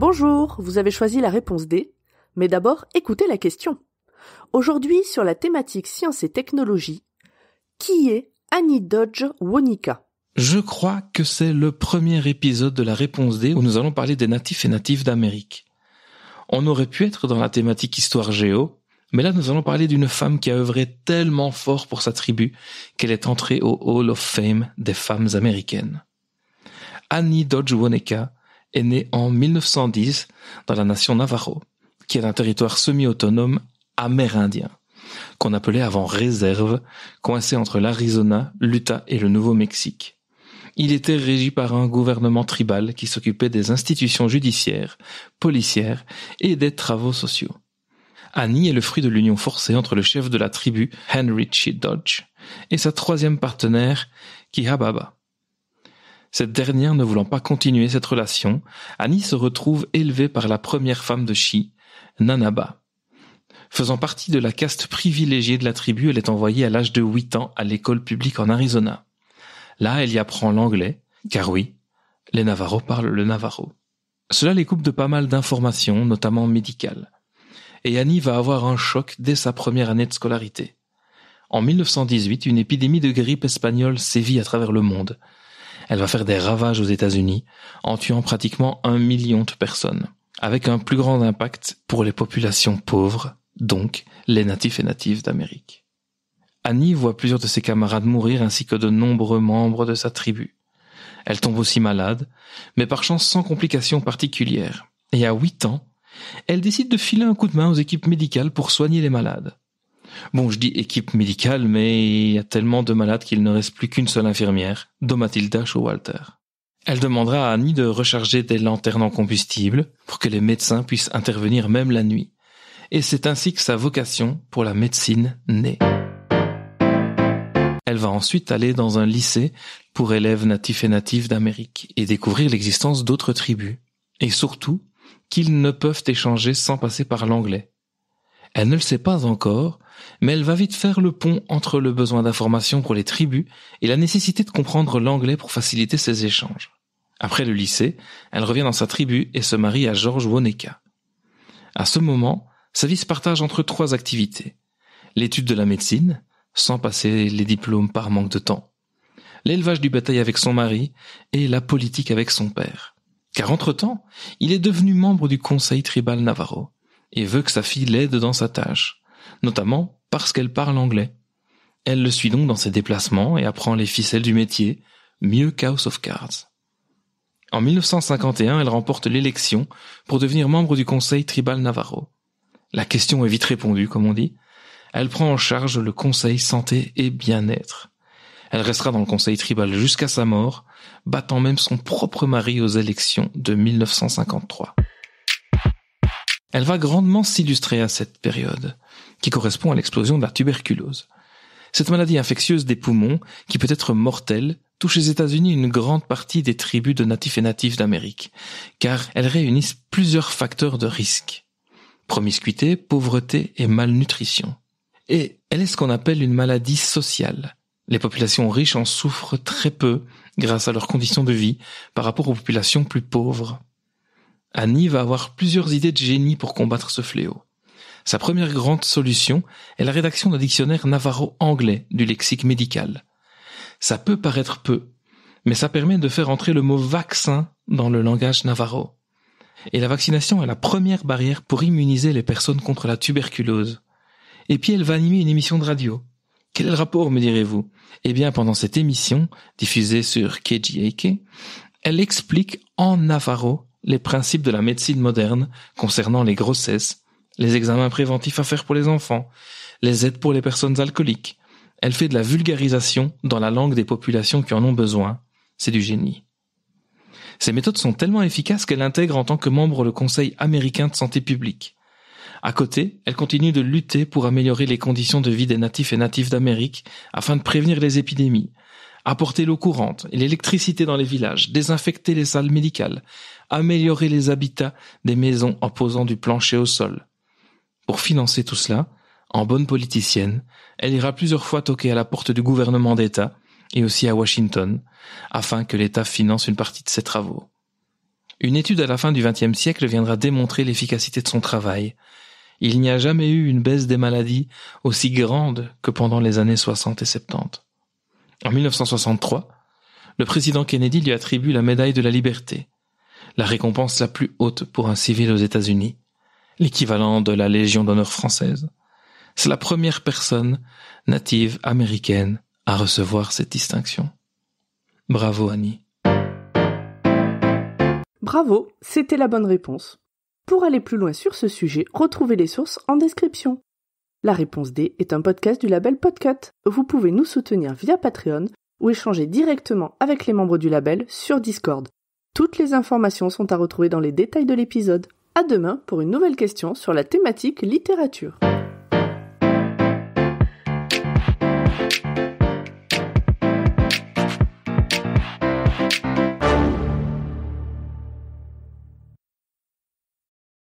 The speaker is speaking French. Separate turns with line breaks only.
Bonjour, vous avez choisi la réponse D, mais d'abord écoutez la question. Aujourd'hui sur la thématique sciences et technologies, qui est Annie Dodge Wonika
Je crois que c'est le premier épisode de la réponse D où nous allons parler des natifs et natives d'Amérique. On aurait pu être dans la thématique histoire géo, mais là nous allons parler d'une femme qui a œuvré tellement fort pour sa tribu qu'elle est entrée au Hall of Fame des femmes américaines. Annie Dodge Woneka est née en 1910 dans la nation Navajo, qui est un territoire semi-autonome amérindien, qu'on appelait avant réserve, coincé entre l'Arizona, l'Utah et le Nouveau-Mexique. Il était régi par un gouvernement tribal qui s'occupait des institutions judiciaires, policières et des travaux sociaux. Annie est le fruit de l'union forcée entre le chef de la tribu, Henry Chi Dodge, et sa troisième partenaire, Kihababa. Cette dernière ne voulant pas continuer cette relation, Annie se retrouve élevée par la première femme de Chi, Nanaba. Faisant partie de la caste privilégiée de la tribu, elle est envoyée à l'âge de 8 ans à l'école publique en Arizona. Là, elle y apprend l'anglais, car oui, les Navarros parlent le Navarro. Cela les coupe de pas mal d'informations, notamment médicales. Et Annie va avoir un choc dès sa première année de scolarité. En 1918, une épidémie de grippe espagnole sévit à travers le monde. Elle va faire des ravages aux États-Unis, en tuant pratiquement un million de personnes, avec un plus grand impact pour les populations pauvres, donc les natifs et natives d'Amérique. Annie voit plusieurs de ses camarades mourir ainsi que de nombreux membres de sa tribu. Elle tombe aussi malade, mais par chance sans complications particulières. Et à 8 ans, elle décide de filer un coup de main aux équipes médicales pour soigner les malades. Bon, je dis équipe médicale, mais il y a tellement de malades qu'il ne reste plus qu'une seule infirmière, Domatilda Showalter. Elle demandera à Annie de recharger des lanternes en combustible pour que les médecins puissent intervenir même la nuit. Et c'est ainsi que sa vocation pour la médecine naît. Elle va ensuite aller dans un lycée pour élèves natifs et natifs d'Amérique et découvrir l'existence d'autres tribus. Et surtout, qu'ils ne peuvent échanger sans passer par l'anglais. Elle ne le sait pas encore, mais elle va vite faire le pont entre le besoin d'information pour les tribus et la nécessité de comprendre l'anglais pour faciliter ces échanges. Après le lycée, elle revient dans sa tribu et se marie à George Woneka. À ce moment, sa vie se partage entre trois activités. L'étude de la médecine, sans passer les diplômes par manque de temps, l'élevage du bétail avec son mari et la politique avec son père. Car entre-temps, il est devenu membre du conseil tribal navarro et veut que sa fille l'aide dans sa tâche, notamment parce qu'elle parle anglais. Elle le suit donc dans ses déplacements et apprend les ficelles du métier, mieux qu'House of Cards. En 1951, elle remporte l'élection pour devenir membre du Conseil tribal Navarro. La question est vite répondue, comme on dit, elle prend en charge le conseil santé et bien-être. Elle restera dans le conseil tribal jusqu'à sa mort, battant même son propre mari aux élections de 1953. Elle va grandement s'illustrer à cette période, qui correspond à l'explosion de la tuberculose. Cette maladie infectieuse des poumons, qui peut être mortelle, touche aux États-Unis une grande partie des tribus de natifs et natifs d'Amérique, car elles réunissent plusieurs facteurs de risque. Promiscuité, pauvreté et malnutrition et elle est ce qu'on appelle une maladie sociale. Les populations riches en souffrent très peu grâce à leurs conditions de vie par rapport aux populations plus pauvres. Annie va avoir plusieurs idées de génie pour combattre ce fléau. Sa première grande solution est la rédaction d'un dictionnaire navarro-anglais du lexique médical. Ça peut paraître peu, mais ça permet de faire entrer le mot vaccin dans le langage navarro. Et la vaccination est la première barrière pour immuniser les personnes contre la tuberculose. Et puis elle va animer une émission de radio. Quel rapport, me direz-vous Eh bien, pendant cette émission, diffusée sur KGAK, elle explique en Navarro les principes de la médecine moderne concernant les grossesses, les examens préventifs à faire pour les enfants, les aides pour les personnes alcooliques. Elle fait de la vulgarisation dans la langue des populations qui en ont besoin. C'est du génie. Ces méthodes sont tellement efficaces qu'elle intègre en tant que membre le Conseil américain de santé publique. À côté, elle continue de lutter pour améliorer les conditions de vie des natifs et natifs d'Amérique afin de prévenir les épidémies, apporter l'eau courante et l'électricité dans les villages, désinfecter les salles médicales, améliorer les habitats des maisons en posant du plancher au sol. Pour financer tout cela, en bonne politicienne, elle ira plusieurs fois toquer à la porte du gouvernement d'État et aussi à Washington, afin que l'État finance une partie de ses travaux. Une étude à la fin du XXe siècle viendra démontrer l'efficacité de son travail, il n'y a jamais eu une baisse des maladies aussi grande que pendant les années 60 et 70. En 1963, le président Kennedy lui attribue la médaille de la liberté, la récompense la plus haute pour un civil aux États-Unis, l'équivalent de la Légion d'honneur française. C'est la première personne native américaine à recevoir cette distinction. Bravo Annie.
Bravo, c'était la bonne réponse. Pour aller plus loin sur ce sujet, retrouvez les sources en description. La réponse D est un podcast du label Podcut. Vous pouvez nous soutenir via Patreon ou échanger directement avec les membres du label sur Discord. Toutes les informations sont à retrouver dans les détails de l'épisode. À demain pour une nouvelle question sur la thématique littérature.